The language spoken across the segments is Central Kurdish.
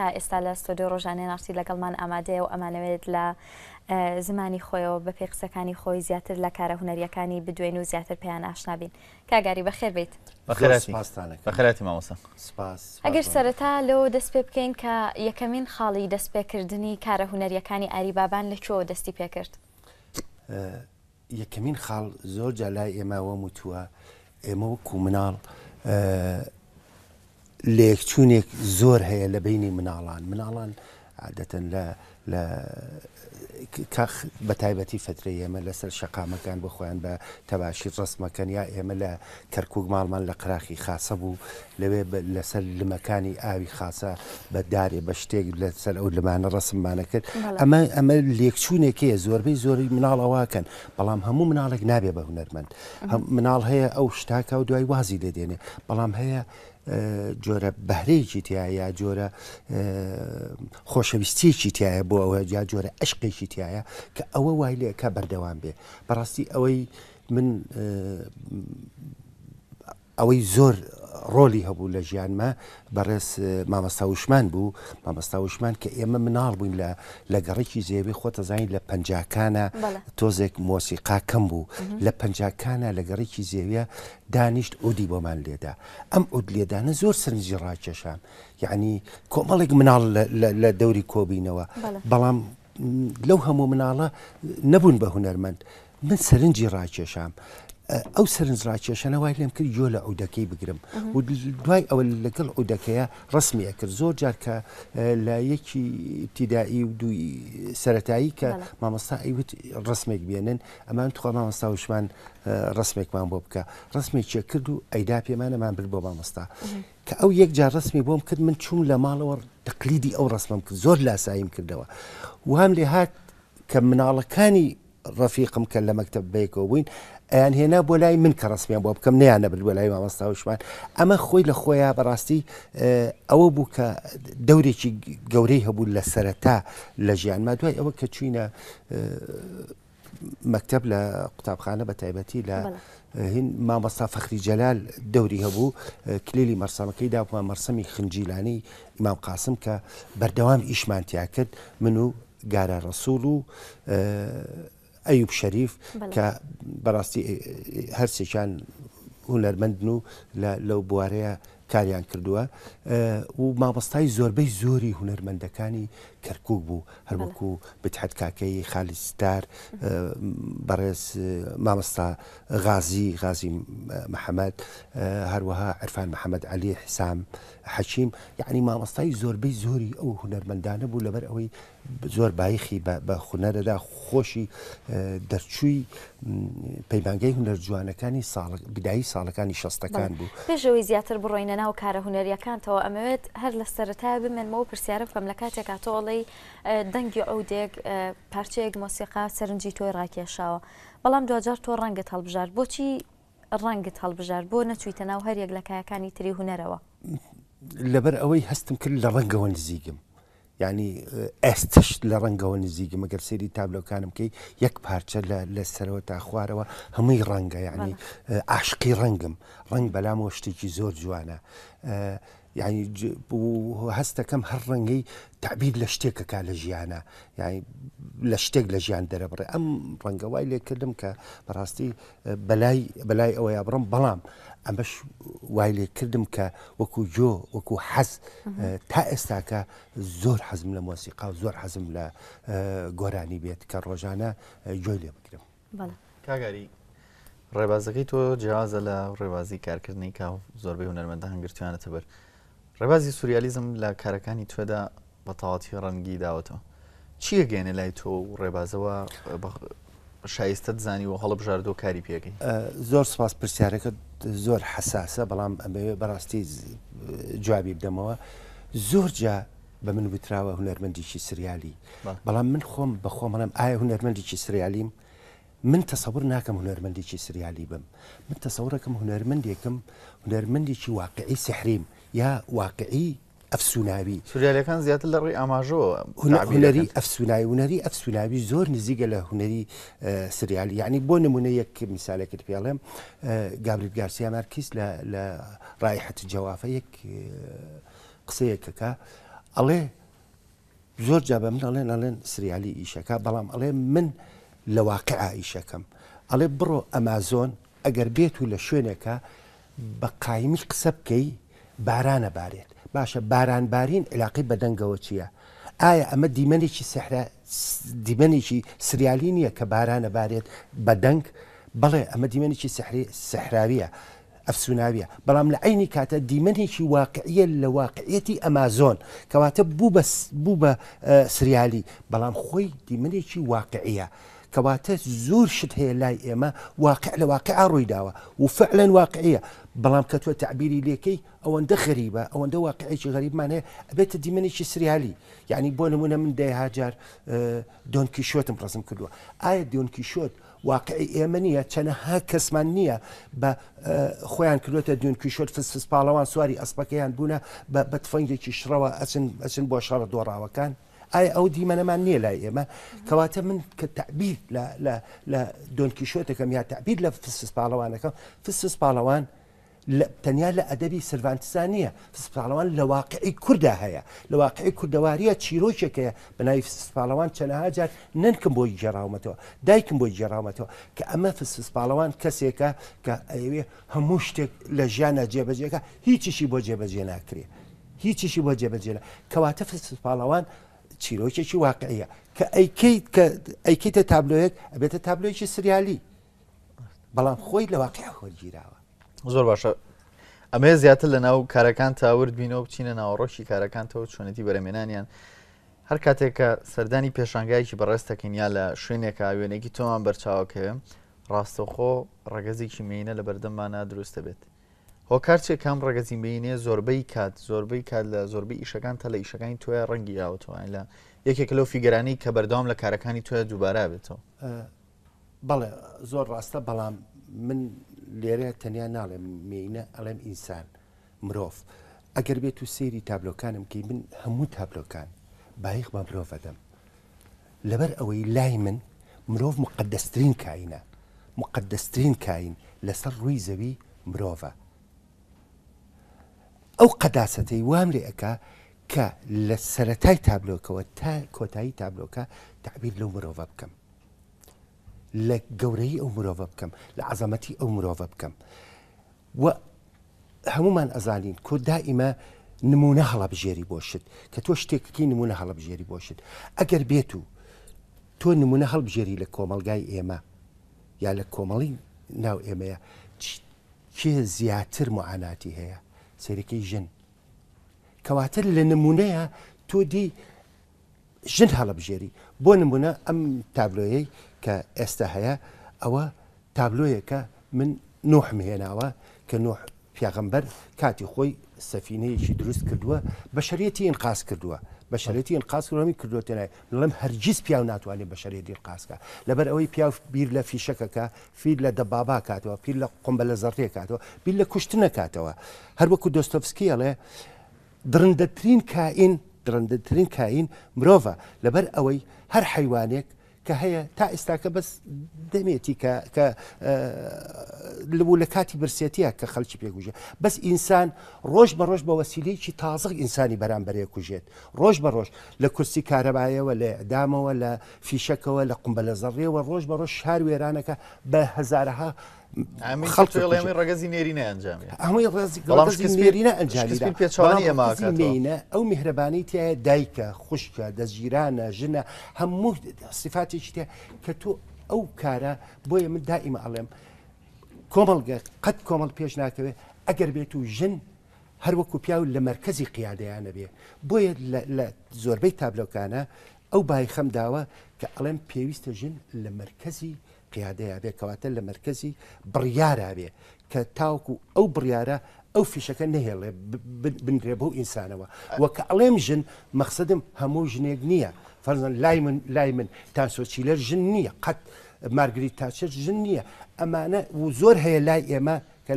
کە ئێستا لە سۆدیۆ ڕۆژانەی نارسی لەگەڵمان ئامادەیە و ئەمانەوێت لە زمانی خۆیەوە بە پێی قسەکانی خۆی زیاتر لە کارە هوەریەکانی بدوێن و زیاتر پێیان ئاشنابین کاگاری بەخێر بیت بەخراتی مامۆسا ئەگەر سەرەتا لەو دەست پێ بکەین کە یەکەمین خاڵی دەستپێکردنی کارە هوەریەکانی ئاریبابان لەکوۆ دەستی پێکرد یەکەمین خاڵ زۆر جالای ئێمەوە وتووە ئێمە وەکو مناڵ لە یەکچوونێک زۆر هەیە لە بینی مناڵان مناڵان عادەتەن لە لە کاخ بە تایبەتی فترە ئێمە لەسەر شقامەکان بخۆیان بە تەباشی ڕستمەکەن یا ئێمە لە کەرکک ماڵمان لە قراخی خاصە بوو لەوێ لەسەر لمەکانی ئاوی خاصە بە دارێ بە شتێک لەسەر ئەو لەمانە ڕسممانە کرد ئەمە ئەمە لێکچوونێکەیە زۆربەی زۆری مناڵەواکەن بەڵام هەموو مناڵێک نابێ بە هوەرمەند مناڵ هەیە ئەو شتاکە و دوای وازی دەدێنێ بەڵام هەیە جۆرە بەهرەیەکی تایە یا جۆرە خۆشەویستیەکی تایە بۆ ئەوە یا جۆرە ئەشقێکی تایە کە ئەوە وای لەکە بەردەوام بێ بەڕاستی ئەوەی من ئەوەی زۆر ڕۆلی هەبوو لە ژیانمە بەڕێز مامەستاوشمان بوو مامەستاوشمان کە ئێمە مناڵ بووین لە لە گەڕێکی زێبی خۆتەزانین لە پنجکانە تۆزێک مۆسیقا کەم بوو لە پنجکانە لە گەڕێکی زێویە دانیشت ئودی بۆمان لێدا ئەم ئود لێدانە زۆر سنجی ڕاکێشان یعنی کۆمەڵێک مناڵ لە دەوری کۆبینەوە بەڵام لەو هەموو مناڵە نەبوون بە هوەرمەند من سرنجی ڕاکێشام ئەو سەرنجڕاکێشانە وای لێم کرد جۆ لە ئەودەکەی بگرم و دوای ئەوە لەگەڵ ئەودەکەیە ڕسمیە کرد زۆر جارکە لە یەکی تیدایی و دوی سەتایی کە مامەستا ئەیوت ڕسمێک بێنن ئەمان توخوا مامەستا وشمان ڕسمێکمان بۆ بکە ڕسمێکیە کرد و ئەیدا پێمانەمان بر بۆ مامەستا کە ئەو یەک جار ڕسمی بۆم کرد من چوم لە ماڵەوە تقلیدی ئەو ڕسمم کرد زۆر لاساییم کردەوە وام لێ هات کە مناڵەکانی ڕەفیقم کە لە مەکتب بەیەکەوە بووین ئەیان هێنا بۆ لای من کە ڕسمیان بۆ بکەم نیان نەبر بۆ لای مامەستاوشمان ئەمە خۆی لە خۆیان بەڕاستی ئەوە بوو کە دەورێکی گەورەی هەبوو لە سەرەتا لە ژیانما دوای ئەوە کە چوینە مەکتب لە قوتابخانە بە تایبەتی لە هین مامەستا فەخری جەلال دەوری هەبوو کلیلی مەرسەمەکەی داومان مەرسەمی خنجیلانی ئیمام قاسم کە بەردەوام ئیشمانتیا کرد من و گارە ڕسوول و ايوب شريف كبراستي هرسي كان هوەرمەندن و لەو بوارەیە کاریان کردووە و مامەستای زۆربەی زۆری هوەرمەندەکانی کەرکک بوو هەروەکو بتحەت کاکەی خالیستار بەڕێز مامەستا غازی غازی محەممەد هەروەها عرفان محەممەد علی حسام حەچیم یعنی مامەستای زۆربەی زۆری ئەو هوەرمەندانە بوو لەبەر ئەوەی زۆر بایخی بە خونەرەدا خۆشی دەرچووی پەیمانگەی هوەر جوانەکانی بدایی ساڵەکانی شەستەکان بوو پێشەوەی زیاتر بڕۆینە ناو کارە هوەریەکانتەوە ئەمەوێت هەر لە سەرتا بمێنمەوە پرسیارم فەم لە کاتێکا تۆڵی دەنگی ئەو دێک پارچەیەک مۆسیقا سەرنجی تۆی ڕاکێشاوە بەڵام دوجار تۆ ڕەنگت هەڵبژار بۆچی ڕەنگت هەڵبژار بۆ نەچویتە ناو هەرێک لە کایەکانی تری هوەرەوە لەبەر ئەوەی هەستم کرد لە ڕەنگەوە نزیگم ینی ئەستش لە ڕەنگەوە نزیگە مەگەر سێری تابلۆکانم کەی یەک پارچە لە سەرەوە تا خوارەوە هەمووی ڕەنگە یعنی عاشقی ڕەنگم ڕنگ بەلامەوە شتێکی زۆر جوانە. یعنی هەستەکەم هەر ڕەنگەی تعبیر لە شتێکەکە لە ژیانە یعنی لە شتێک لە ژیان دەرەبڕێ ئەم ڕەنگەوای لێکردم کە بەڕاستی بەلای ئەوە یا بڕم بەڵام ئەمەش وای لێ کردم کە وەکو جۆ وەکو حەز تا ئێستاکە زۆر حەزم لە مۆسیقا و زۆر حەزم لە گۆرانی بێت کە ڕۆژانە جۆی لێ بگرم کاگاری ڕێبازەکەی تۆ جیازە لە ڕێبازی کارکردنی کا زۆربەی هوەرمەندە هەنگرتویانە تەبەر. ڕێبازی سوریالیزم لە کارەکانی توێدا بە تەواتی ڕەنگی داوەتەوە چیە گەێنە لای تۆ و ڕێبازەوە شایستە زانی و هەڵب ژاردۆ کاری پێەکەی زۆر سپاس پرسیارەکە زۆر حساسە بەڵام ئەمەوێ بەڕاستی جوابی بدەمەوە زۆر جا بە من وتراوە هوەرمەندیکی سریالی بەڵام من خۆم بە خۆمەڵم ئایا هوەرمەندیکی سریالیم من تەسەور ناکەم هوەرمەندیکی سریالی بم من تەسەورەکەم هوەرمەندێکم هوەرمەندیکی واقعی سحریم یا واقعی ئەفسوناوی سوریالەکان زیاتر لە ڕێی ئاماژەوە هوەری ئەفسوناوی هوەری ئەفسوناوی زۆر نزیگە لە هوەری سریالی یعنی بۆ نمونە یەک میسالەکرد پێڵێم گابریت گارسیا مارکیس لە ڕایحەت جەوافە یەک قسەیەکەکە ئەڵێ زۆر جا بە من ئەڵێن ئەڵێن سریالی ئیشەکە بەڵام ئەڵێ من لە واقع ئیشەکەم ئەڵێ بڕۆ ئەمازۆن ئەگەر بێت و لە شوێنێکە بە قایمی قسە بکەی بارانە بارێت باشە بارانبارین علاقی بەدەنگەوە چییە؟ ئایا ئەمە دیمەنێکی سەحرا دیمەنێکی سریالی نییە کە بارانە بارێت بەدەنگ بەڵێ ئەمە دیمەنێکی سەحراویە. ئەفسوناویە بەڵام لە عینی کاتە دیمەنێکی واقعە لە واقعەتی ئەمازۆن کەواتە بوو بە سریالی بەڵام خۆی دیمەنێکی واقعە. کەواتە زۆر شت هەیە لای ئێمە واقع لە واقع ڕووی داوە و فعلەن واقعەیە بەڵام کە تۆ تعبیری لێکەی ئەوەندە غەریبە ئەوەندە واقعێکی غەریبمانەیە ئەبێتە دیمەنێکی سریالی یعنی بۆ نمونە من دایهاجار دۆنکی شۆتم ڕزم کردووە ئایا دۆنکی شۆت واقعی ئێمە نیە چەنەها کەسمان نییە بە خۆیان کردوێتە دوونکی شۆر فسفسپاڵەوان سواری ئەسپەکەیان بوونە بە تفەنگێکی شڕەوە ئەچن بۆ شەڕە دۆڕاوەکان ئایا ئەو دیمەنەمان نییە لای ئێمە کەواتە من کە تعبیر لە دۆنکیشۆتەکەم یا تعبیر لە فسس پاڵەوانەکەم فسس پاڵەوان تەنیا لە ئەدەبی سرڤانتسان نیە سپاڵەوان لە واقعی کووردا هەیە لە واقعی کوردەواریە چیرۆکێکەیە بەناوی سپاڵەوان چەنەها جار ننکم بۆی جێراومەتەوە دایکم بۆی جێراومەتەوە کە ئەمە سپاڵەوان کەسێکە کە ئەوێ هەموو شتێک لە ژیانە جێبەجێەکە هیچیشی بۆ جێبەجێ ناکرێ هیچیشی بۆ جێبەجێنە کەواتە سپاڵەوان چیرۆکێکی واقعەیە کە ئەیکەیتە تابلۆیەک ئەبێتە تابلۆیکی سریالی بەڵام خۆی لە واقع خۆرگیراوە زۆر باشە ئەمەیە زیاتر لە ناو کارەکان تاورد بینەوە بچینە ناوەڕۆشی کارەکانتەوە چۆنەتی بەرەمێنانیان هەر کاتێک کە سەردانی پێشنگایکی بەڕێستەکەنیا لە شوێنێکا وێنێکی تۆمان بەرچاوکەوێ ڕاستەخۆ ڕگەزێکی مینە لە بەردەمانە دروستە بێت هۆکارچێک کام ڕگەزیمبینێ زۆربەی کات زۆربەی کات لە زۆربەی ئیشەکان تا لە ئیشەکانی توۆە ڕەنگی یاوتوان لە یەکێک لەو فیگەرانی کە بەردەوام لە کارەکانی توۆە دووبارە بێتەوە بەڵێ زۆر ڕاستە بەڵام من لێرە تەنیا ناڵێم مینە ئەڵێم ئینسان مرۆڤ ئەگەر بێت و سێری تابلۆکانم کەی من هەموو تابلۆکان بایخ بە مرۆڤەدەم لەبەر ئەوەی لای من مرۆڤ مقدەسترین کاینە مقدەسترین کاین لەسەر ڕووی زەوی مرۆڤە ئەو قەداستەی وام لێ ئەکا کە لە سەتای تابلۆکەوە تا کۆتایی تابلۆکە تعبیر لەو مرۆڤ بکەم لە گەورەی ئەو مرۆڤ بکەم لە عزەمەتی ئەو مرۆڤ بکەم و هەمومان ئەزانین کۆ دائیمە نمونە هەڵبژێری بۆشت کە تۆ شتێکی نمونە هەڵبژێری بۆشت ئەگەر بێت و تۆ نمونە هەڵبژێری لە کۆمەلگای ئێمە یا لە کۆمەڵی ناو ئێمەیە کێ زیاتر معاناتی هەیە سەرەکەی ژن کەواتر لە نمونەیە تۆ دی ژن هەڵەبژێری بۆ نمونە ئەم تابلۆیەی کە ئێستا هەیە ئەوە تابلۆیەکە من نۆح مهێناوە کە نۆح پیاغمبەر کاتی خۆی سەفینەیەکی دروست کردووە بە شەرەتی ئینقاس کردووە بشريتي انقاص كنا من كردوتنا نلم هرجيس بياو ناتواني بشريتي انقاص كا لبر اوي بياو بير لا في شككا في لا دبابا كاتوا في لا قنبلة زرتي كاتوا في لا كشتنا كاتوا هربكو دوستوفسكي على درندترين كائن درندترين كائن مروفا لبر اوي هر حيوانك کە هەیە تا ئێستاکە بەس دەمێتی کە لەبوو لە کاتی برسێتیە کە خەلکی پێگوژێت بەس ئینسان ڕۆژ بە ڕۆژ بە وەسیلەیەکی تازق ئینسانی بەرامبەرێ کوژێت ڕۆژ بە ڕۆژ لە کورسی کارەبایەوە لە ئەدامەوە لە فیشەکەوە لە قمبە لە زەڕێەوە ڕۆژ بە ڕۆژ شار وێرانەکە بە هزارها خەڵێمی ڕگەزی نێرینە ئەنجامی ئەمەێرینە ئەنجامیینە ئەو میهرەبانی تایە دایکە خوشکە دەزیرانە ژنە هەموو سفاتێکی تێ کە تۆ ئەو کارە بۆیە من دائیمە ئەڵێم کۆمەڵگە قەت کۆمەڵ پێش ناکەوێت ئەگەر بێت و ژن هەروەکو پیاو لە مرکزی قیادیانە بێ بۆیە لە زۆربەی تابلۆکانە ئەو بایخەم داوە کە ئەڵێم پێویستە ژن لە مرکزی پیادەیە بێ کەواتە لە مرکزی بڕیارە بێ کە تاوکو ئەو بڕیارە ئەو فیشەکە نهێڵێ بنرێ بەو ئینسانەوە وەکە ئەڵێم ژن مەخسەدم هەموو ژنێک نییە فەرزن لای من لای من تاسۆچیلەر ژن نییە قەت مارگریت تاچر ژن نییە ئەمانە و زۆر هەیە لای ئێمە کە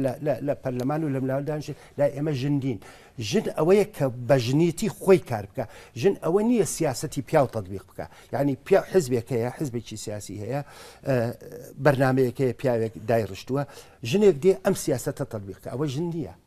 لە پەرلەمان و لە ملاوەدانش لای ئێمە ژندین جن اوي كبجنيتي خوي كاربكا جن اوني سياستي بياو تطبيق بكا يعني بيا حزب كيا حزب كي سياسي هي برنامج كيا بياو دايرشتوا جن دي ام سياسه تطبيق او جنيه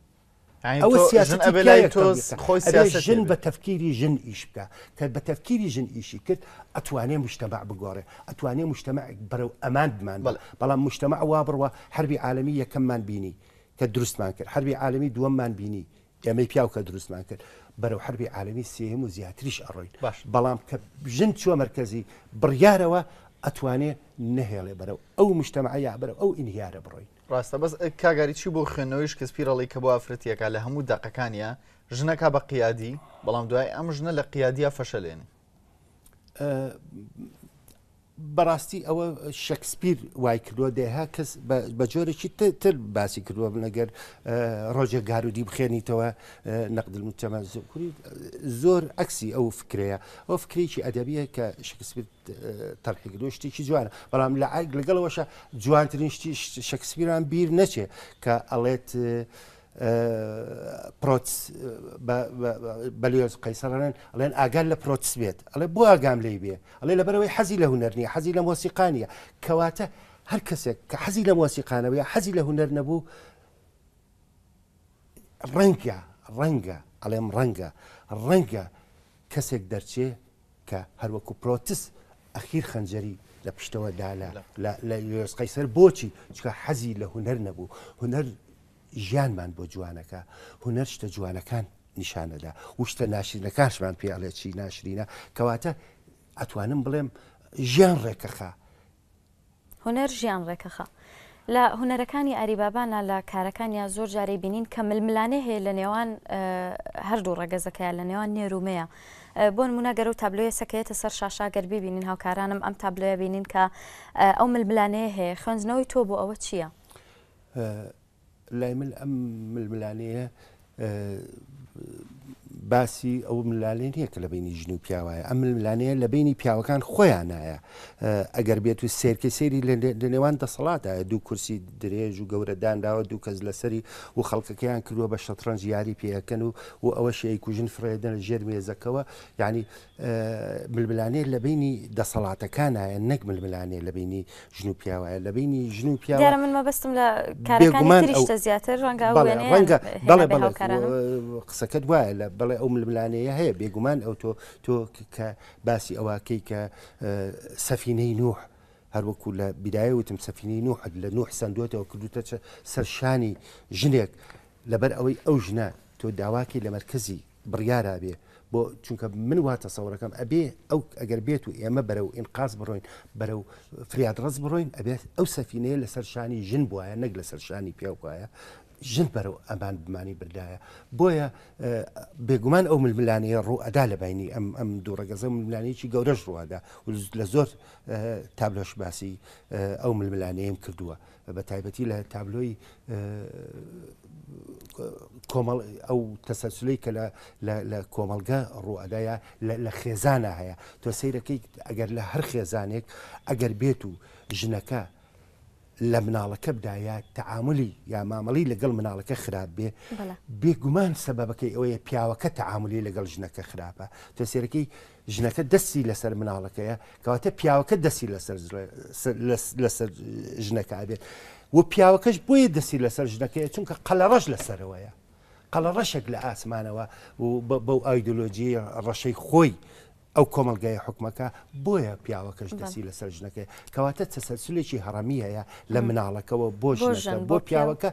يعني او السياسه جن ابلاي خوي سياسه جن بتفكيري جن ايش بكا بتفكيري جن ايش كت اتواني مجتمع بقوري اتواني مجتمع برو امان بمان بلا بل مجتمع وابر وحرب عالميه كم مان بيني كدرست مانكر حرب عالميه دوم مان بيني ئەمەی پیاوکە دروستمان کرد بەرەو حربی عالمی سێم و زیاتریش ئەڕۆیت باش بەڵام کە ژن چوە مرکزی بڕیارەوە ئەتوانێ نهێڵێ بەرەو ئەو مشتتەماعە بەرەو ئەو ئینهیارە بڕۆین ڕاستە بەس کاگاری چی بۆ خوێنەوەیش کەس پیرەڵی کە بۆ ئافرەتیەکە لە هەموو داقەکانە ژنەکە بە قیادی بەڵام دوای ئەم ژنە لە قیادیا فەشەلێنێ بەڕاستی ئەوە شکسپیر وای کردووە دێها کەس بە جۆرەی تر باسی کردووە بنەگەر ڕۆژێک گارودی بخێنیتەوە نەقدل متەمە کوری زۆر ئەکسی ئەو فکرەیە ئەو فکرێکی ئەدەبیە کە شکسپیر تەرحی کردو شتێکی جوانە بەڵام لە ئاگ لەگەڵەوەشە جوانترین شتی شکسپیران بیر نەچێ کە ئەڵێت بەلیۆز قەیسەرانن ئەڵێن ئاگال لە پرۆتس بێت ئەڵێ بۆ ئاگام لی بێ ئەڵێ لە بەرەوەی حەزی لە هوەرنیە حەزی لە مۆسیقانیە کەواتە هەر کەسێک کە حەزی لە مۆسیقانەوەی حەزی لە هوەر نەبوو ڕەنگە ڕەنگە ئەڵێم ڕەنگە ڕەنگە کەسێک دەرچێ کە هەروەکو پرۆتس ئەخیر خەنجەری لە پشتەوە دالا لە یۆسقەی سەر بۆچی چکە حەزی لە هوەر نەبوو هوەر ژیانمان بۆ جوانەکە هوەر شتە جوانەکان نیشانەدا وشتە ناشرینەکانشمان پیاڵێ چی ناشرینە کەواتە ئەتوانم بڵێم ژیان ڕێکەخە هوەر ژیان ڕێکەخە. لە هوەرەکانی ئاریبابانە لە کارەکانیان زۆر جارەی بینین کە ململانە هەیە لە نێوان هەردوو ڕێگەزەکەیە لە نێوان نێرومەیە بۆ نمونەگەر و تابلۆیە سەکەێتە سەر شاشاگەر ببینین هاوکارانم ئەم تابلۆە بینین کە ئەو ململانەیە هەیە خوێنزنەوەی تۆ بۆ ئەوە چییە؟ لا من الأم الملانية آه، باسی ئەو ملالێن یەکە لە بینی ژنی و پیاوایە ئەم ملانەیە لە بینی پیاوەکان خۆیانایە ئەگەر بێت و سێرکە سێری لە نێوان دەسەڵاتە دوو کورسی درێژ و گەورە داداوە دوو کەس لەسەری و خەڵکەکەیان کردووە بە شەترەنج یاری پێەکەن و و ئەوە شەیەکوژن فرێدن ژێر مێزەکەەوە ینی ململانێ لە بینی دەسەڵاتەکانایە نەک ململانێ لە بینی ژن و پیاوایە لە بینی ژن و پیاوە من مەبستم لە کارەکانتە زیاتر ڕەنگە ڕەنگە بەڵێ قسەکەت وایە لە بڵێ ئەوە ئەو ململانەیە هەیە بێگومان ئەو تۆ تۆ کە باسی ئەواکەی کە سەفینەی نوح هەروەکو لە بیدای وتم سەفینەی نوح لە نوح سندوێتەوە کردوتە سەرشانی ژنێک لەبەر ئەوەی ئەو ژنە تۆ داواکی لە مرکزی بڕیارە بێ بۆ چونکە من واتە سەورەکەم ئەبێ ئەو ئەگەر بێت و ئێمە بەرە و ئینقاز بڕۆین بەرە و فریاد ڕز بڕۆین ئەبێت ئەو سەفینەیە لەسەر شانی ژن بواە نەک لەسەر شانی پیاوکایە ژن بەرە و ئەمان بمانی بردایە بۆیە بێگومان ئەو ململانەیە ڕوئدا لە بینی ئەم ئەم دوورەگەزە ملانەیەکی گەورەش ڕوادا لە زۆر تابلۆش باسی ئەو ململانەیەم کردووە بە تایبەتی لە تابلۆی کۆمەڵ ئەو تەسەسلەی کە لە کۆمەلگە ڕوئدایە لە خێزانە هەیە تۆ سیرەکەی ئەگەر لە هەر خێزانێک ئەگەر بێت و ژنەکە لە مناڵەکە بدایە تعاملی یا مامەڵی لەگەڵ مناڵەکە خراپ بێ بێگومان سەبەکەی ئەوەیە پیاوەکە تعاملی لەگەڵ ژنەکە خراپە تۆ سێرەکەی ژنەکە دەستی لەسەر مناڵەکەیە کەواتە پیاوەکە دەستی لەسەر ژنەکە بێت و پیاوەکەش بۆیە دەسی لەسەر ژنەکەی چونکە قەلەڕەش لەسەرەوەیە قەلە ڕەشێک لە ئاسمانەوە بەو ئایدۆلۆجی ڕەشەی خۆی ئەو کۆمەلگای حکومەکە بۆیە پیاوەکەش دەسی لەسەر ژنەکەی کەواتە چەسەرسولێکی هەرەمی هەیە لە مناڵەکەەوە بۆ ژنەکە بۆ پیاوەکە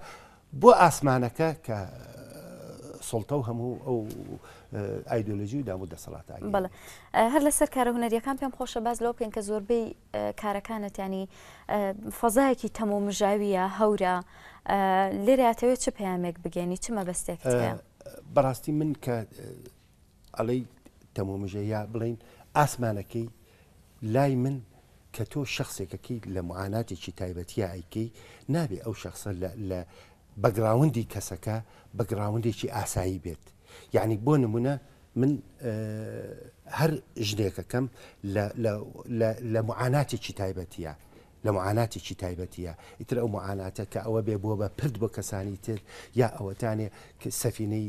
بۆ ئاسمانەکە کە سڵتە و هەموو ئەو ئایدۆلژی و دامود دەسەڵات بڵ هەر لەسەر کارە هوەرریەکان پێم خۆشە باز لەو بکەین کە زۆربەی کارەکانتیانی فەزایەکی تەمۆمژاویە هەورە لێرەاتەوێت چ پەیامێک بگەێنی چ مەبەستێک بەڕاستی من کە ئەڵەی تەمۆمژەیە بڵین ئاسمانەکەی لای من کە تۆ شخصێکەکەی لە معاناتێکی تایبەتیە ئایکەی نابێ ئەو شخصە لە بەگراوندی کەسەکە بەگراوندێکی ئاسایی بێت یعنی بۆ نمونە من هەر ژنێکەکەم لە معاناتێکی تایبەتیە لە معاناتێکی تایبەتیە ئیتر ئەو معاناتە کە ئەوە بێ بووە بە پرد بۆ کەسانی تر یا ئەوەتانێ سەفینەی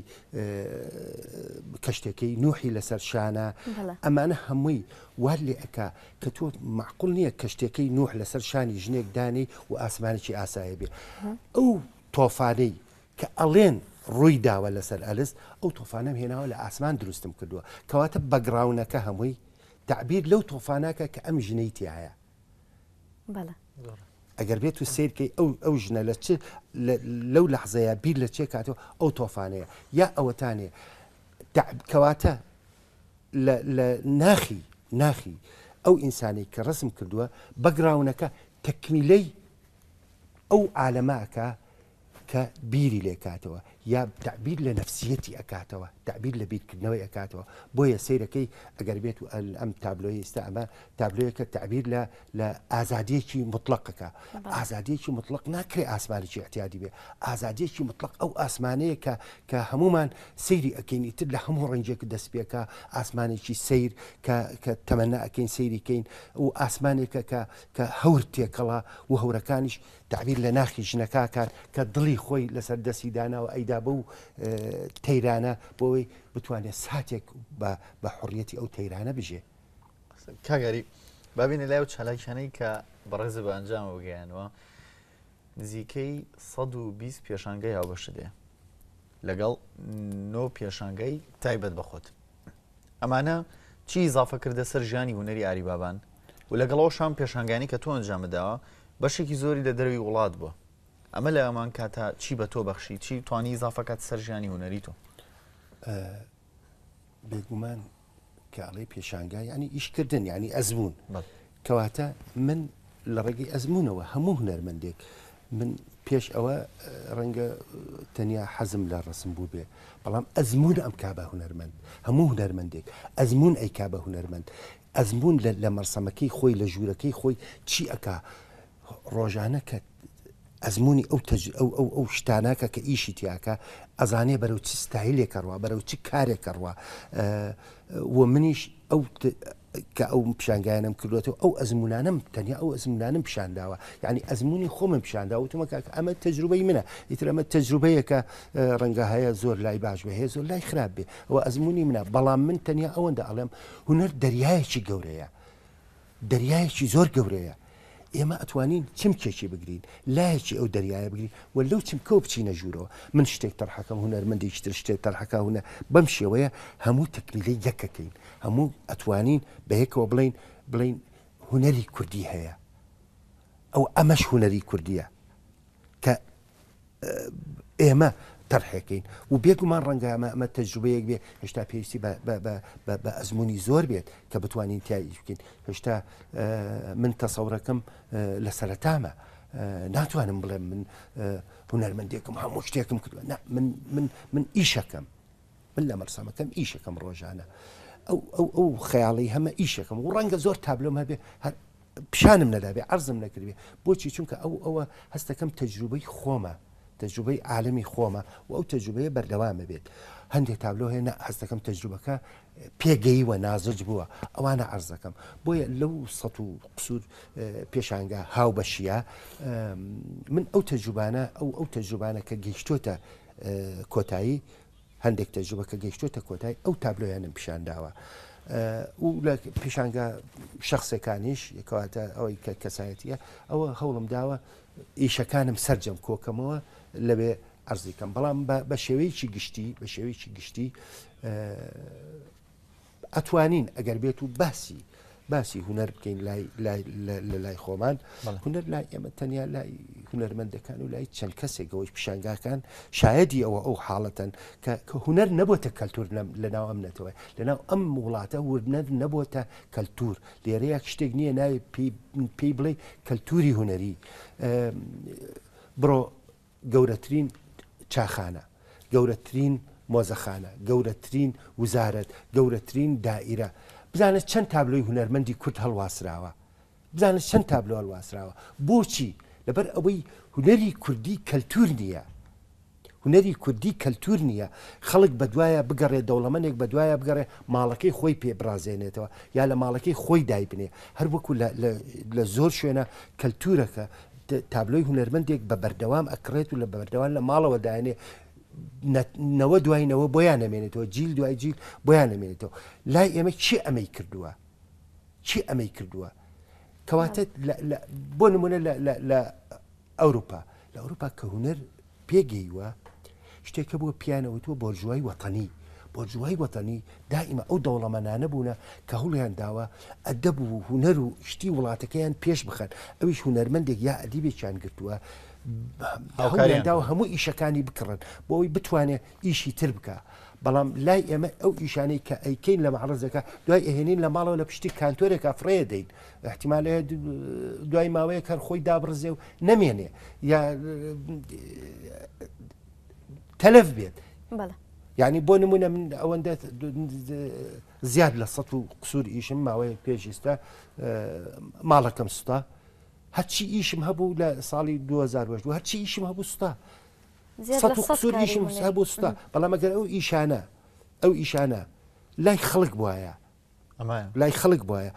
کەشتەکەی نوحی لەسەر شانە ئەمانە هەمووی وار لێ ئەکا کە تۆ معقول نییە کەشتەکەی نوح لەسەر شانی ژنێک دانی و ئاسمانێکی ئاسایە بێ ئەو الان کە ئەڵێن ولا داوە او ئەلس ئەو تۆفانەم هێناوە لە ئاسمان دروستم کردووە کەواتە که هەمووی تعبیر که تۆفانەکە جنیتی ئەم بله اگر ئەگەر بێت و سیرکەی او ئەو ژنە لە لەو لەحزەیە بیر لە چێ کاتەوە او تۆفانەیە یا ئەوەتانێ ل ل ناخی ناخی ئەو ئینسانی کە ڕسم که تکمیلی او عالمه که كبيري لكاتوا يا تعبير لنفسيتي أكاتوا تعبير لبيت بیرکردنەوەی ئەکاتەوە بۆیە سیرەکەی ئەگەر بێت و ئەم تابلۆی ئێستا ئەمە تابلۆیەکە تعبیر شيء مطلقة كا أزادية شيء مطلق ناکرێ ئاسمانێکی احتیادی بێ ئازادیەکی مطلق ئەو ئاسمانەیە کە کە هەمومان سەیری ئەکەینی تر لە هەموو ڕنجێک دەستپێکە ئاسمانێکی كا کە تەمەنا ئەکەین سەیریکەین و ئاسمانێکە کە کە هەور كا و هەورەکانیش تعبیر لە تعبير ژنەکاکار کە كا خۆی لەسەر دەسیدانەوە ئەیدا بە و آه، تەیرانە بۆ ئەوەی بتوانێت ساتێک بە حڕەتی ئەو تەیرانە بژێ کاگەری بابینە لای و چالاکیانەی کە بەڕێزە بە ئەنجام وگەیانەوە نزیکەی 120 پێشانگەی هاوبەش دێ لەگەڵ نۆ پێشانگەی تایبەت بەخۆت ئەمانە چی اضافه کردە سەر ژیانی هوەری ئاری بابان و لەگەڵەوە شام پێشانگانی کە تۆ ئەنجامداوە بەشێکی زۆری لە دەروی وڵات بووە ئەمە لە ئەمان کاتە چی بە تۆ بەخشی چی توانی اضافەکەت سەر ژیانی هوەری تۆ بێگومان کاڵی پێشانگای ینی ئیشکردن ینی ئەزمون کەواتە من لە ڕێگەی ئەزمونونەوە هەموو هنەرمەندێک من پێش ئەوە ڕەنگە تەنیا حەزم لە ڕسم بوو بێ بەڵام ئەزمون ئەم کابە هوەرمەند هەموو هوەرمەندێک ئەزمون ئەی کابە هوەرمەند ئەزمون لە مەرسەمەکەی خۆی لە ژوورەکەی خۆی چی ئەک ڕۆژانە کە ئەزمموی ئەو ئەو ئەو ئەو شتاناکە کە ئیشی تیاکە ئەزانێ بەرەو چی ستایلێک ڕوە بەرەو چی کارێک ڕوە و منیش ئەو کە ئەو پیشانگایانم کردوێتەوە ئەو ئەزمونانم تەنیا ئەو ئەزمونانم پیشانداوە یعنی ئەزمموی خۆمم پیشانداوە وتمەکە ئەمە تەجروبەی منە ئیتر ئەمە تەجروبەیەکە ڕەنگە هەیە زۆر لای باش بە هەیە زۆر لای خراپ بێ ئەوە ئەزمموی منە بەڵام من تەنیا ئەوەندە ئەڵێم هوەر دەریایەکی گەورەیە دەریایەکی زۆر گەورەیە ئێمە ئەتوانین چمکێکی بگرین لایەکی ئەو دەریایە بگرین و لەو چمکە و بچینە ژوورەوە من شتێک تەرحەکەم هوەرمەندێکی تر شتێک تەرحەکە هوە بەم شێوەیە هەموو تەکلیلی یەکەکەین هەموو ئەتوانین بەیەکەوە بڵین بڵین هوەری کوردی هەیە ئەو ئەمەش هوەری کوردیە کە ئێمە تەرحێکین و بێگومان ڕەنگە ئەمە تەجوبەیەک بێ هێشتا پێویستی بە ئەزمموی زۆر بێت کە بتوانین تیایی بکەین هێشتا من تەسەورەکەم لە سەرتامە ناتوانم بڵێ من هوەرمەندێکم هەموو شتێکم کردوە من ئیشەکەم من لە مەرسەمەکەم ئیشەکەم ڕۆژانە ئەو خەیاڵی هەمە ئیشەکەم و ڕەنگە زۆر تابلۆم هەبێ هەر پیشانم نەدابێ ئەرزم نەکردێ بۆچی چونکە ئەو ئەوە هەستەکەم تەجروبەی خۆمە تەجوبەی عالمی خۆمە و ئەو تەجوبەیە بەردەوامە بێت هەندێک تابلۆ هێنا حەستەکەم تەجروبەکە پێگەیوە نازج بووە ئەوانە ئەرزەکەم بۆیە لەو سە و قسوور پێشانگە هاو بەشیە من ئەو تەجوبانە ئەو ئەو تەجوبانە کە گەیشتۆتە کۆتایی هەندێک تەجوبەکە گەیشتۆتە کۆتایی ئەو تابلۆیانم پیشانداوە. و لە پیشانگە شخصەکانیش یکاتە ئەوەی کە کەسایەتیە ئەوە هەوڵم داوە ئیشەکانم سرجەم کۆکەمەوە لەوێ ئەرزیکەم بەڵام بە شێوەیەکی گشتی بە شێوەیەکی گشتی ئەتوانین ئەگەر بێت و باسی باسی هوەر بکەین لە لای خۆمان هوەر لای ئێمە تەنیا لای هوەرمەندەکان و لای چەند کەسێکەوەی پیشنگاکان شایدی ئەوە ئەو حاڵەتەن کە هوەر نەبووە کەلتور لەناو ئەم نەتەوە لەناو ئەم وڵاتە وردنەر نەبووە کەلتور لێرەیەک شتێک نییە ناوی پێی بڵێ کەلتوری هوەری بڕۆ گەورەترین چاخانە گەورەترین مۆزەخانە گەورەترین وزارت گەورەترین دائیرە بزانێت چەند تابلۆی هوەرمەندی کورد هەڵواسراوە بزانێت چەند تابلۆ هەڵواسراوە بۆچی لەبەر ئەوەی هوەری کوردی کەلتور نییە هوەری کوردی کەلتور نییە خەڵک بەدوایە بگەڕێ دەوڵەمەنێک بەدوایە بگەڕێ ماڵەکەی خۆی پێبرازێنێتەوە یا لە ماڵەکەی خۆی دایبنێ هەر وەکو لە زۆر شوێنە کەلتورەکە تابلۆی هوەرمەندێک بە بەردەوام ئەکرێت و لە بەردەوام لە ماڵەوە داێنێ نەوە دواینەوە بۆیان نامێنێتەوە جیل دوای جیل بۆیان نامێنێتەوە لای ئێمە چی ئەمەی کردووە چی ئەمەی کردووە کەواتە بۆ نمونە لە ئەوروپا لە ئەوروپا کە هوەر پێگەیوە شتێکە بۆ پیانەوەتوە بۆ جوای وەتەنی بۆ جوای وەتەنی دائیمە ئەو دەوڵەمەانە بوونە کە هەڵیان داوە ئەدەب و هوەر و شتی وڵاتەکەیان پێش بخەن ئەویش هوەرمەندێک یا ئەدیبێکیان گرتووە هەوکاریاندا و هەموو ئیشەکانی بکڕن بۆەوەی بتوانێت ئیشی تر بکە. بەڵام لای ئێمە ئەو ئیشانەی کە ئەیکەین لە معرزەکە دوای ئەهێنین لە ماڵەوە لە پشتی کانتۆرێکە فرێ دەین احتیمال دوای ماوەیە کەر خۆی دابرزێ و نەمێنێ یا تەلەف بێت یعنی بۆ نمونە من ئەوەندە زیاد لە سە و قسوور ئیشم ماوەیە پێشیستە ماڵەکەم سوتا هەرچی ئیشم هەبوو لە ساڵی 2010 و هەرچی ئیشم هەبووستا سوور ئیشم هەبووستا بەڵامەگەر ئەو ئیشانە ئەو ئیشانە لای خەڵک وایە لای خەڵک بواە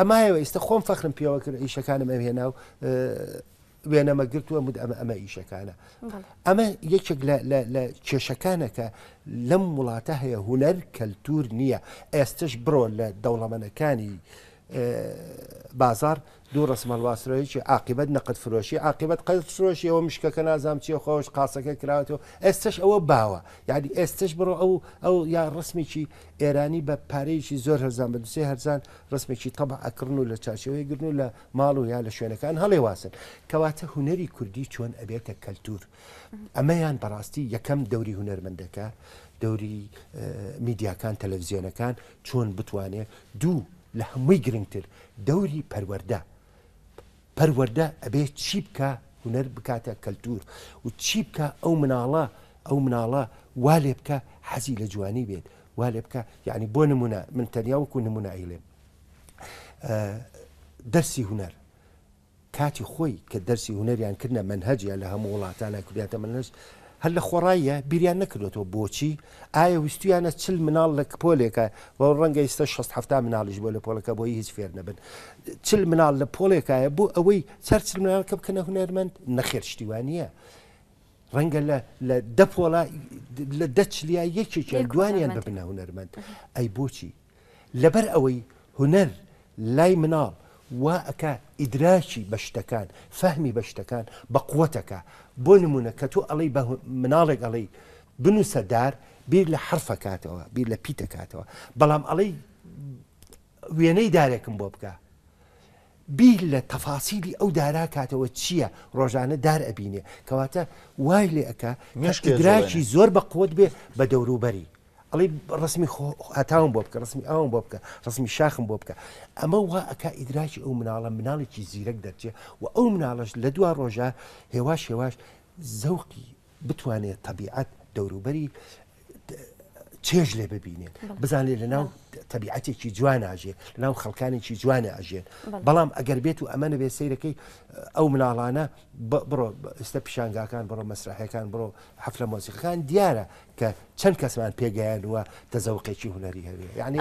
ئەمایەوە ئێستا خۆم فەخرم پیاوە کرد ئیشەکانم ئەم هێنا و وێنەمە گرتووە مود ئەمە ئەمە ئیشەکانە ئەمە یەکێک لە کێشەکانەکە لەم وڵاتە هەیە هوەر کەلتور نییە ئێستش بڕۆ لە دەوڵەمەنەکانی بازار دوو ڕسممە واسرەیەکی عقیبەت نەقد فرۆشی عقیبەت قەت فرۆشی ئەوە مشکەکە نازام چی خۆش قاسەکە کراوەوە ئێستش ئەوە باوە یادی ئێستش بڕۆ ئەو ئەو یا ڕسمێکی ئێرانی بە پارەیەکی زۆر هەرزان بە دوسێ هەرزان ڕسمێکی تەب ئەکردن و لە چاچەوەی گرن و لە ماڵ و یا لە شوێنەکان هەڵێ واسن کەواتە هوەری کوردی چۆن ئەبێتە کەلتور ئەمەیان بەڕاستی یەکەم دەوری هوەرمەندەکە دەوری میدیاکان تەلەڤزیۆنەکان چۆن بتوانێت دوو لە هەمووی گرنگتر دەوری پەروەەردە پرورده ابي چی بکە هوەر بکاتە کەلتور و چی بکە ئەو او ئەو مناڵە وا لێ بکە حەزی لە جوانی بێت وا لێ بکە یعنی بۆ نمونە من تەنیا وکو نمونایلێ هنر هوەر کاتی خۆی کە دەرسی هوەریان کردە منهجیان لە هەر لە خۆڕاییە بیریان نەکردوێتەوە بۆچی ئایا ویستویانە چل مناڵ لە پۆلێکە و ڕەنگە ئستا 16 مناڵش بۆ لە پۆلەکە بۆی هیچ فێر نەبن چل مناڵ لە پۆلێکایە بۆ ئەوەی سەرچل منالکە بکەنە هوەرمەند نەخێرشتیوانە ڕەنگە لە دەپۆڵا لە دەچلیا یەکێکی دوانیان ببنە هوەرمەند ئەی بۆچی لەبەر ئەوەی هوەر لای مناڵ وا ئەکە ئیدراکی بە شتەکان فەهمی بە شتەکان بە قوتەکە بۆ نمونە کە تۆ ئەڵی مناڵێک ئەڵی بنووسەدار بیر لە حرفە کاتەوە بیر لە پیتە کاتەوە بەڵام ئەڵی وێنەی دارێکم بۆ بکە بیر لە تەفاسیلی ئەو دارا کاتەوە چییە ڕۆژانە دار ئەبینێ کەواتە وای لێ ئەەکە مشکدراکی زۆر بە قوت بێ بە دەوروبەری ئەڵی ڕسمی هاتاوم بۆ بکە ڕسمی ئاوم بۆ بکە ڕسمی شاخم بۆ بکە ئەمە وا ئەک ئیدراکی ئەو مناڵە مناڵێکی زیرەک دەرچێت و ئەو مناڵش لە دوا ڕۆژە هێواش هێواش زەوقی بتوانێت تەبیعەت دەوروبەری چێژ لێ ببینێت بزانێت لە ناو تەبیعەتێکی جوان ئاژێ ناو خەڵکانێکی جوانە ئاژێن بەڵام ئەگەر بێت و ئەمەە بێ سیرەکەی ئەو مناڵانە بڕۆ ئستا پیشانگاکان بڕۆ مەسرحەکان بڕۆ حفلە مۆسیقەکان دیارە کە چەند کەسمان پێگەیانوە دەزەوقێکی هوەری هەوێ یعنی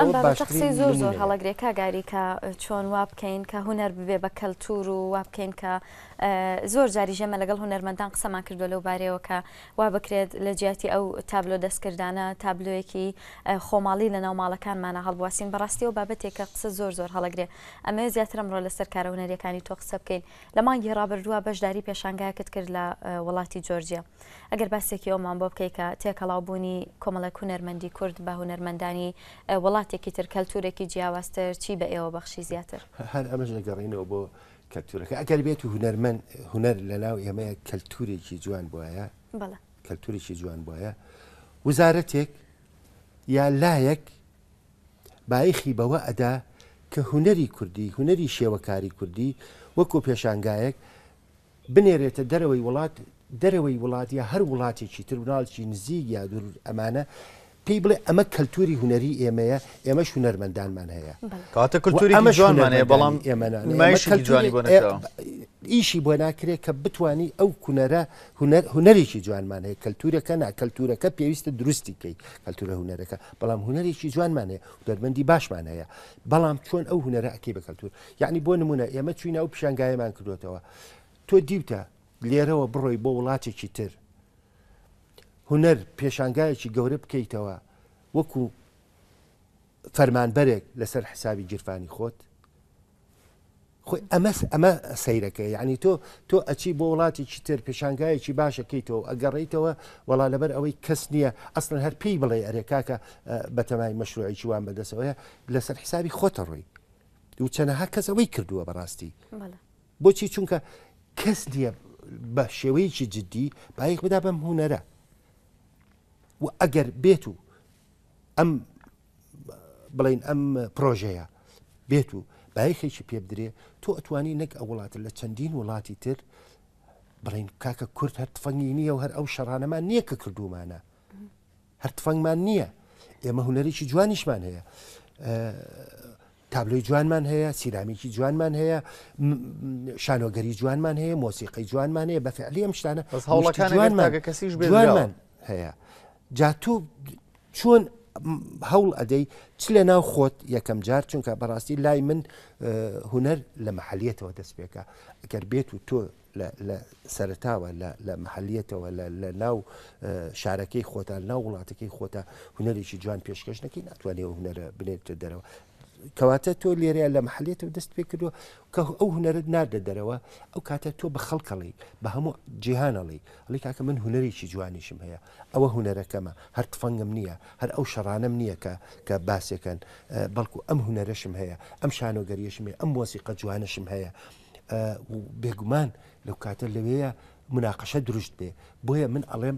زۆر زۆر هەڵەگرێکا گاریکە چۆن وا بکەین کە هوەر ببێ بە کەلتور و وا بکەین کە زۆر جاریژەمە لەگەڵ هوەرمەندان قسەمان کردو لەو بارەوە کە وا بکرێت لە جیاتی ئەو تابلۆ دەستکردانە تابلۆیەکی خۆماڵی لە ناو ماڵەکانمان ئەمانە هەڵبواسیین بەڕاستیەوە بابەتێکە قسە زۆر زۆر هەڵگرێ ئەمە زیاترم ڕۆ لەسەر کارەونەریەکانی تۆ قسە بکەین لە مانگی ڕابردووە بەشداری پێشانگایەکت کرد لە وڵاتی جۆرجیا ئەگەر باسێکی ئەومان بۆ بکەیت کە تێکەڵاوبوونی کۆمەڵک هوەرمەندی کورد بە هوەرمەندانی وڵاتێکی تر کەلتورێکی جیاواستر چی بە ئێوە بەخشی زیاتر هەر ئەمەش لەگەڕینەوە بۆ کەلتورەکە ئەگەر بێت و هوەرمەند هوەر لە ناو ئێمەیە کەلتورێکی جوان بواە کەلتورێکی جوان بواە وزارەتێک یا لایەک بایخی بەوە ئەدا کە هوەری کوردی هوەری شێوەکاری کوردی وەکو پێشانگایەک بنێرێتە دەرەوەی وڵات دەرەوەی وڵاتی هەر وڵاتێکی تربناڵکی نزیک یا دوور ئەمانە پێی بڵێ ئەمە کەلتوری هوەری ئێمەیە ئێمە شوونەرمەندانمان هەیە کاتە کللتوری ئەمە ژوانمانەیە بەڵام ئێمە ئیشی بۆ ناکرێت کە بتانی ئەو کوونەرە هوەرێکی جوانمان هەیە کەلتورەکە ناکەلتورەکە پێویستە دروستیکەی کەلتورە هوەرەکە بەڵام هوەرێکی جوانمان هەیە دەربەندی باشمان هەیە بەڵام چۆن ئەو هوەرە ئەکی بە کەلتور یعنی بۆ نمونە ئێمە چوینە ئەو پیشنگایەمان کردوێتەوە تۆ دیوتە لێرەوە بڕۆی بۆ وڵاتێکی تر هوەر پێشانگایەکی گەورە بکەیتەوە وەکو فەرمانبەرێک لەسەر حسابی گیرفانی خۆت خۆی ئەمە ئەمە سیرەکەی یعنی تۆ تۆ ئەچی بۆ وڵاتیی تر پیشانگایەکی باشەکەیتەوە ئەگەڕیتەوە وڵا لەبەر ئەوەی کەس نییە ئەسن هەر پێی بڵێ ئەرێکاکە بەتەمای مەشروعی وان بەدەسەوەە لەسەر حسابی خۆتە ڕووی و چەنەها کەس ئەوەی کردووە بەڕاستی بۆچی چونکە کەس دیە بە شێوەیەکی جددی باەک بدا بەم هوەرە و ئەگەر بێت و ئەم بڵین ئەم پرۆژەیە بێت و بایخێکی پێبدرێ تۆ ئەتوانی نەک ئەو وڵاتە لە چەندین وڵاتی تر بڵین کاکە کورت هەر تفەنگی نییە و هەر ئەو شەڕانەمان نییە کە کردومانە هەر تفەنگمان نییە ئێمە هوەرێکی جوانیشمان هەیە تابلۆی جوانمان هەیە سیرامێکی جوانمان هەیە شانۆگەری جوانمان هەیە مۆسیقی جوانمان هەیە بەفعلی ئەم شتانە هەوڵەکان جوانمان کەسیش جوانمان هەیە. جاتوو چۆن هەوڵ ئەدەی چ لە ناو خۆت یەکەم جار چونکە بەڕاستی لای من هوەر لە مەحلیەتەوە دەست پێکە ئەگەر بێت و تۆ لە سەرتاوە لە مەحلیەتەوە لە ناو شارەکەی خۆتا ناو وڵاتەکەی خۆتا هوەرێکی جوان پێشکەشنەکەی ناتوانێت هوەرە بنێت دەرەوە کەواتە تۆ لێرەیە لە مححلێت و دەست پێ کردو کە ئەو هوەرت ناردە دەرەوە ئەو کاتە تۆ بە خەڵکەڵی بە هەموو جیهانەڵی ئەڵی کاکە من هوەرێکی جوانیشم هەیە ئەوە هوەرەکەمە هەر تفەنگم نییە هەر ئەو شەڕانم نییە کە کە باسێکن بەڵکو ئەم هوەرەشم هەیە ئەم شانۆگەریشم هەیە ئەم وەسیقە جوانشم هەیە بێگومان لەو کاتە لەوەیە مناقەشە دروست بێ بۆیە من ئەڵێم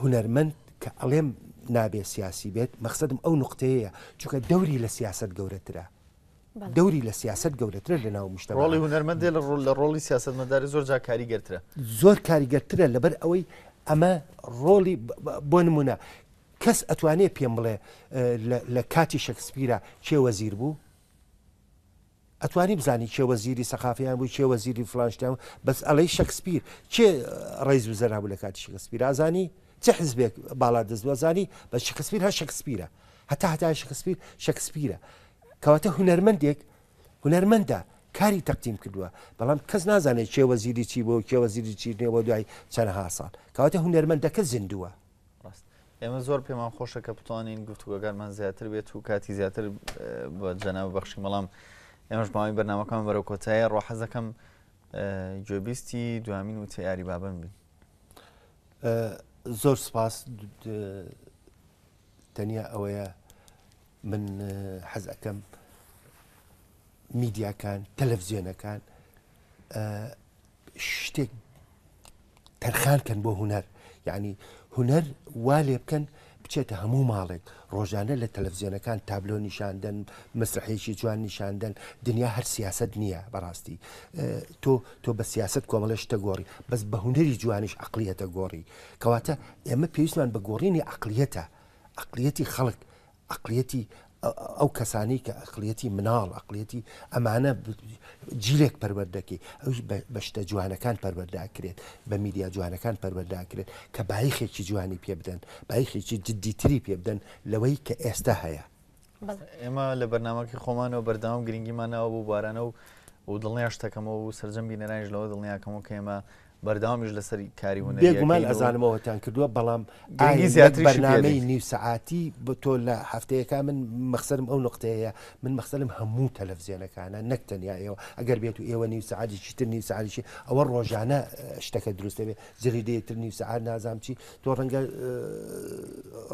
هوەرمەند کە ئەڵێم نابێ سیاسی بێت مەخسەدم ئەو نقطەیە چونکە دەوری لە سیاست گەورەترە دەوری لە سیاست گەورەترە لە ناو مشتە ڕۆڵی هوەرمەندێ لە ڕۆل لە ڕۆلی سیاست مەداری زۆر جا کاریگەرترە زۆر کاریگەرترە لەبەر ئەوەی ئەمە ڕۆلی بۆ نمونە کەس ئەتوانێت پێم بڵێ لە کاتی شەکسپیرە چێ وەزیر بوو ئەتوانی بزانی چێوە زیری سەخافیان بوو چێوە زیری فلانشتیان بەس ئەڵەی شەکسپیر چێ ڕێز و زەرا بوو لە کاتی شەکسپیر ئازانی چه حزبێک باڵا دەستوەزانی بە شکسپیر هە شکسپیرە هەتا هەتا شکسپیر شکسپیرە کەواتە هوەرمەندێک هوەرمەندە کاری تەقدیم کردووە بەڵام کەس نازانێت کێوە زیری چی بۆ کێوە زیری چیرنێەوە دوای چەندها ساڵ کەواتە هوەرمەندەکە زیندووە ئێمە زۆر پێمان خۆشە کە بتوانین گفتوگەگەرمان زیاتر بێت و کاتی زیاتر بە جەناو بەخشی مەڵام ئێمەش ماوەی بەنامەکان بەرەو کۆتایە ڕۆحەزەکەم جێبیستی دوامین و تیاری بابن بین. زور سباس تەنیا اويا من حز آه، ميديا حەزەکەم میدیاکان تەلەڤزیۆنەکان آه، شتێک تەرخانکەن بۆ هوەر یعنی هوەر وا لێ بکەن بچێتە هەموو ماڵێک ڕۆژانە لە تەلەڤزیۆنەکان تابلۆ نیشاندن مسرحێکی جوان نیشاندن دنیا هەر سیاست نییە بەڕاستی تۆ تۆ بە سیاست کۆمەڵشتە گۆڕی بەس بە هوەری جوانیش عقلیەتە گۆڕی کەواتە ئێمە پێویستمان بە گۆڕینی عقلیەتە عقلیەتی خەڵک عقلیەتی ئەو کەسانی کە ئەقلەتی مناڵ ئەقلەتی ئەمانە جیلێک پەروەردەکی ئەوش بەشتە جوانەکان پەروەرداکرێت بە میدیا جوانەکان پەروەرداکرێت کە بایخێکی جوانی پێ بدەن بایخێکی جددیتری پێ بدەن لەوەی کە ئێستا هەیە ئێمە لە بەرنامەکی خۆمانەوە بەرداوام گرنگیمانەوە بۆ بارانە و و دڵنیاشتەکەمەوە و سرجەم بینەرانیش لەوە دڵنیاکەمەوە کە ئێمە بەرداوامیش لەسەر کاری ون بێگومان ئەزانمەوەتان کردووە بەڵام ئاگی زیاتر بەرنامەی نیوسعاتی بۆ تۆ لە هەفتەیەەکە من مەخسرم ئەو نقطەیە من مەخسلم هەموو تەلەڤزیێنەکانە نەکتەنیایەوە ئەگەر بێت و ئێوە نیوسعادی چیتر نیوسعادیشی ئەوە ڕۆژانە شتەکە دروستە بێ جری دێتتر نیوسعاد نازام چی تۆ ڕەنگە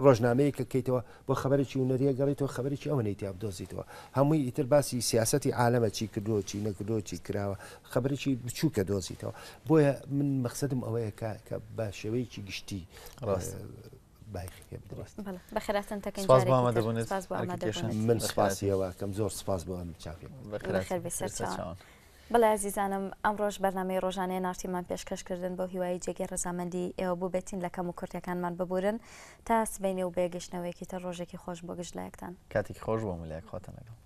ڕۆژنامەیە کە کەیتەوە بۆ خبرێکی ونەریە گەڕیتەوە خبرێکی ئەوە نیتی بدۆزیتەوە هەمووی ئیتر باسی سیاستی عالەمە چی کردووە چی نەکردۆ چی کراوە خبرێکی بچووکە دۆزیتەوە بۆیە من مەخسەدم ئەوەیە کە بە شێوەیەکی گشتی ڕاست. من سپاسیەوە کەم زۆر سپاس بۆ چاوی بڵێ عزیزانم ئەم ڕۆژ بەرنمەی ڕۆژانەیە نارتیمان پێشکەشکردن بۆ هیوایی جێگەی ڕزامەندی ئێوە بوو بێتین لە کەم و کورتەکانمان ببورن تا سبینێ و بێگەشتنەوەیکی تە ڕۆژێکی خۆش بۆ گشت لایەکتان کاتێک خۆش بۆ ملیەک خۆتە لەگەڵ